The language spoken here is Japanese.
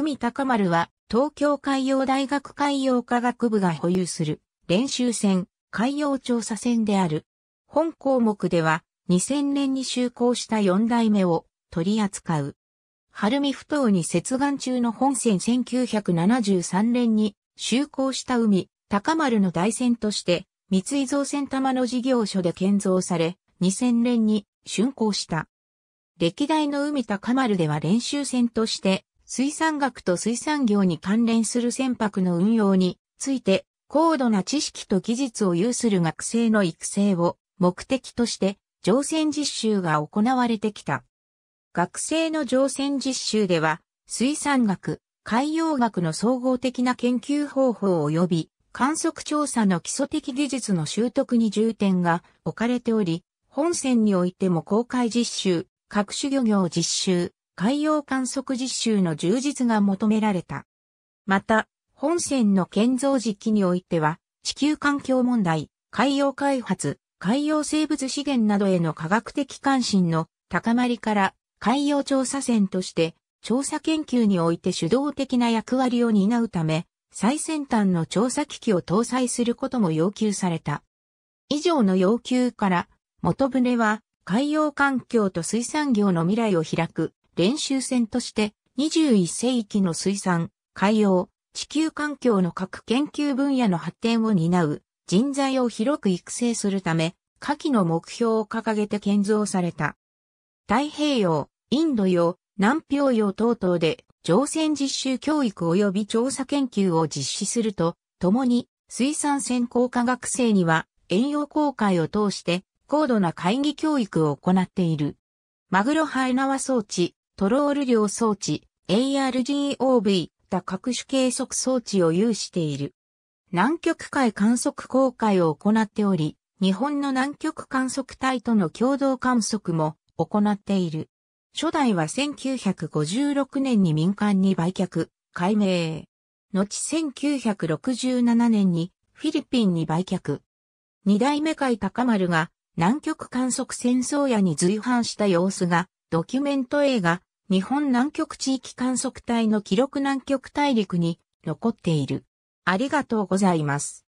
海高丸は東京海洋大学海洋科学部が保有する練習船海洋調査船である。本項目では2000年に就航した4代目を取り扱う。晴海ふ頭に接岸中の本船1973年に就航した海高丸の大船として三井造船玉の事業所で建造され2000年に竣工した。歴代の海高丸では練習船として水産学と水産業に関連する船舶の運用について高度な知識と技術を有する学生の育成を目的として乗船実習が行われてきた。学生の乗船実習では水産学、海洋学の総合的な研究方法及び観測調査の基礎的技術の習得に重点が置かれており、本船においても公開実習、各種漁業実習、海洋観測実習の充実が求められた。また、本船の建造時期においては、地球環境問題、海洋開発、海洋生物資源などへの科学的関心の高まりから海洋調査船として調査研究において主導的な役割を担うため、最先端の調査機器を搭載することも要求された。以上の要求から、元船は海洋環境と水産業の未来を開く練習船として21世紀の水産、海洋、地球環境の各研究分野の発展を担う人材を広く育成するため、下記の目標を掲げて建造された。太平洋、インド洋、南平洋等々で乗船実習教育及び調査研究を実施すると、共に水産専攻科学生には遠洋航海を通して高度な会議教育を行っている。マグロハエワ装置、トロール量装置 ARGOV だ各種計測装置を有している。南極海観測公開を行っており、日本の南極観測隊との共同観測も行っている。初代は1956年に民間に売却、改名。後1967年にフィリピンに売却。二代目海高丸が南極観測戦争屋に随伴した様子がドキュメント映画、日本南極地域観測隊の記録南極大陸に残っている。ありがとうございます。